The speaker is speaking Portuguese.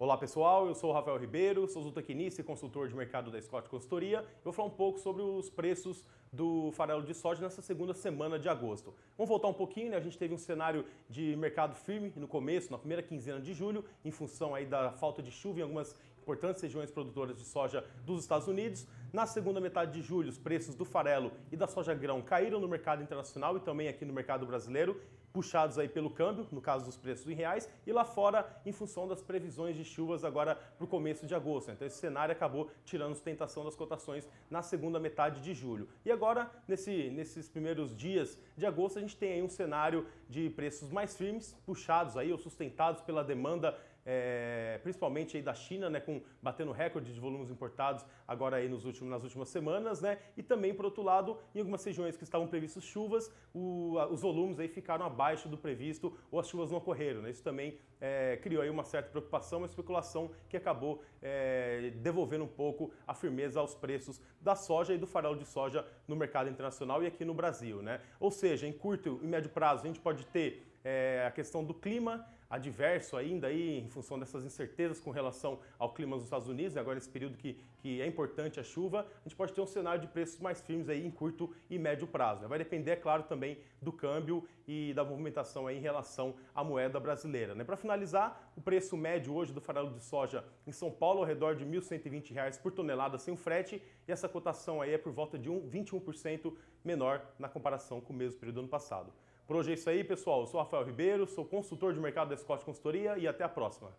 Olá pessoal, eu sou o Rafael Ribeiro, sou zootecnista e consultor de mercado da Scott Consultoria. Eu vou falar um pouco sobre os preços do farelo de soja nessa segunda semana de agosto. Vamos voltar um pouquinho, né? a gente teve um cenário de mercado firme no começo, na primeira quinzena de julho, em função aí da falta de chuva em algumas importantes regiões produtoras de soja dos Estados Unidos. Na segunda metade de julho, os preços do farelo e da soja grão caíram no mercado internacional e também aqui no mercado brasileiro, puxados aí pelo câmbio, no caso dos preços em reais, e lá fora em função das previsões de chuvas agora para o começo de agosto. Então esse cenário acabou tirando sustentação das cotações na segunda metade de julho. E agora, nesse, nesses primeiros dias de agosto, a gente tem aí um cenário de preços mais firmes, puxados aí ou sustentados pela demanda é, principalmente aí da China, né, com batendo recorde de volumes importados agora aí nos últimos, nas últimas semanas, né, e também por outro lado, em algumas regiões que estavam previstas chuvas, o, os volumes aí ficaram abaixo abaixo do previsto ou as chuvas não ocorreram. Né? Isso também é, criou aí uma certa preocupação, uma especulação que acabou é, devolvendo um pouco a firmeza aos preços da soja e do farol de soja no mercado internacional e aqui no Brasil. Né? Ou seja, em curto e médio prazo a gente pode ter é, a questão do clima adverso ainda aí em função dessas incertezas com relação ao clima nos Estados Unidos, agora nesse período que, que é importante a chuva, a gente pode ter um cenário de preços mais firmes aí em curto e médio prazo. Né? Vai depender, é claro, também do câmbio e da movimentação aí em relação à moeda brasileira. Né? Para finalizar, o preço médio hoje do farelo de soja em São Paulo ao redor de R$ 1.120 por tonelada sem frete e essa cotação aí é por volta de um 21% menor na comparação com o mesmo período do ano passado. Por hoje é isso aí, pessoal. Eu sou Rafael Ribeiro, sou consultor de mercado da Scott Consultoria e até a próxima.